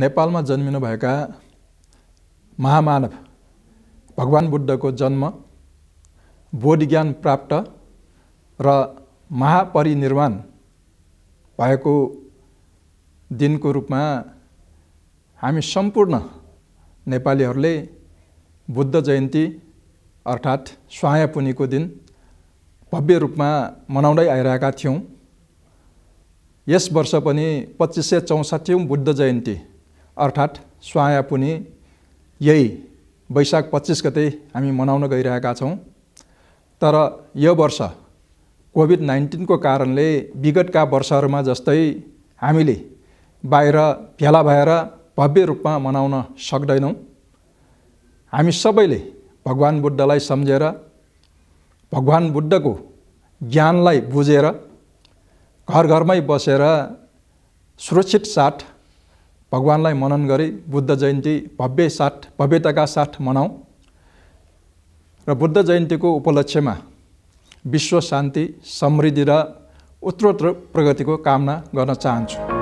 नेपालमा जन्मिनुभएका महामानव भगवान् बुद्धको जन्म बोधज्ञान प्राप्त र महापरिनिर्वाण भएको दिनको रूपमा हामी सम्पूर्ण नेपालीहरूले बुद्ध जयन्ती अर्थात् स्वाया दिन भव्य रूपमा मनाउँदै आइरहेका थियौँ यस वर्ष पनि पच्चिस सय बुद्ध जयन्ती अर्थात् स्वाया पुनि यही वैशाख पच्चिस गते हामी मनाउन गइरहेका छौँ तर यो वर्ष कोभिड नाइन्टिनको कारणले विगतका वर्षहरूमा जस्तै हामीले बाहिर भेला भएर भव्य रूपमा मनाउन सक्दैनौँ हामी सबैले भगवान् बुद्धलाई सम्झेर भगवान् बुद्धको ज्ञानलाई बुझेर घर घरमै बसेर सुरक्षित साथ भगवान्लाई मनन गरी बुद्ध जयन्ती भव्य साथ भव्यताका साथ मनाऊ र बुद्ध जयन्तीको उपलक्ष्यमा विश्व शान्ति समृद्धि र उत्तरोत्तर प्रगतिको कामना गर्न चाहन्छु